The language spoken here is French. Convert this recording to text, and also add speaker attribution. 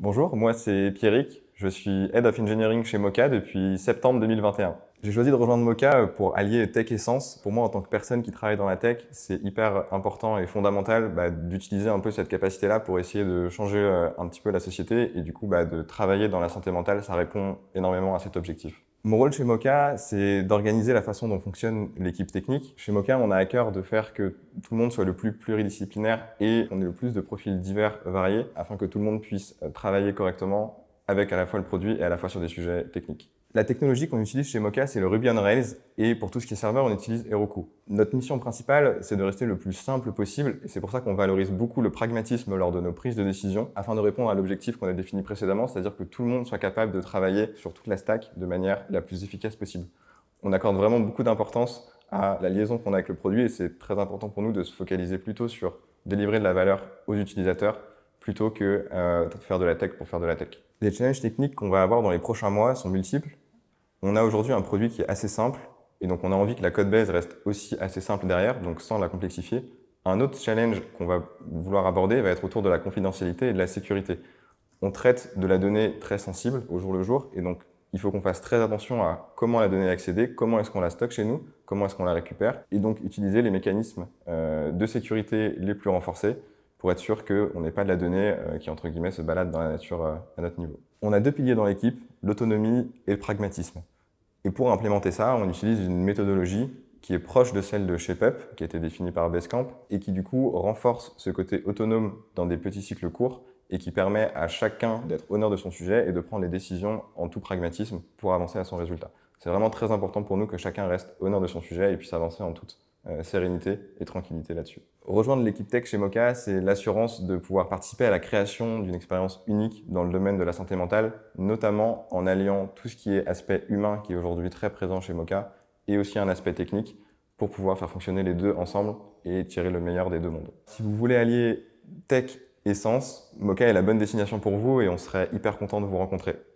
Speaker 1: Bonjour, moi c'est Pierrick, je suis Head of Engineering chez Mocha depuis septembre 2021. J'ai choisi de rejoindre Mocha pour allier tech et sens. Pour moi, en tant que personne qui travaille dans la tech, c'est hyper important et fondamental bah, d'utiliser un peu cette capacité-là pour essayer de changer euh, un petit peu la société et du coup bah, de travailler dans la santé mentale, ça répond énormément à cet objectif. Mon rôle chez Mocha, c'est d'organiser la façon dont fonctionne l'équipe technique. Chez Mocha, on a à cœur de faire que tout le monde soit le plus pluridisciplinaire et on ait le plus de profils divers, variés, afin que tout le monde puisse euh, travailler correctement avec à la fois le produit et à la fois sur des sujets techniques. La technologie qu'on utilise chez Mocha, c'est le Ruby on Rails, et pour tout ce qui est serveur, on utilise Heroku. Notre mission principale, c'est de rester le plus simple possible, et c'est pour ça qu'on valorise beaucoup le pragmatisme lors de nos prises de décision, afin de répondre à l'objectif qu'on a défini précédemment, c'est-à-dire que tout le monde soit capable de travailler sur toute la stack de manière la plus efficace possible. On accorde vraiment beaucoup d'importance à la liaison qu'on a avec le produit, et c'est très important pour nous de se focaliser plutôt sur délivrer de la valeur aux utilisateurs plutôt que euh, faire de la tech pour faire de la tech. Les challenges techniques qu'on va avoir dans les prochains mois sont multiples on a aujourd'hui un produit qui est assez simple, et donc on a envie que la code base reste aussi assez simple derrière, donc sans la complexifier. Un autre challenge qu'on va vouloir aborder va être autour de la confidentialité et de la sécurité. On traite de la donnée très sensible au jour le jour, et donc il faut qu'on fasse très attention à comment la donnée est accédée, comment est-ce qu'on la stocke chez nous, comment est-ce qu'on la récupère, et donc utiliser les mécanismes euh, de sécurité les plus renforcés pour être sûr qu'on n'ait pas de la donnée euh, qui, entre guillemets, se balade dans la nature euh, à notre niveau. On a deux piliers dans l'équipe, l'autonomie et le pragmatisme. Et pour implémenter ça, on utilise une méthodologie qui est proche de celle de chez qui a été définie par Basecamp, et qui du coup renforce ce côté autonome dans des petits cycles courts et qui permet à chacun d'être honneur de son sujet et de prendre les décisions en tout pragmatisme pour avancer à son résultat. C'est vraiment très important pour nous que chacun reste honneur de son sujet et puisse avancer en toute euh, sérénité et tranquillité là-dessus. Rejoindre l'équipe tech chez Moka, c'est l'assurance de pouvoir participer à la création d'une expérience unique dans le domaine de la santé mentale, notamment en alliant tout ce qui est aspect humain qui est aujourd'hui très présent chez Moka et aussi un aspect technique pour pouvoir faire fonctionner les deux ensemble et tirer le meilleur des deux mondes. Si vous voulez allier tech et sens, Moka est la bonne destination pour vous et on serait hyper content de vous rencontrer.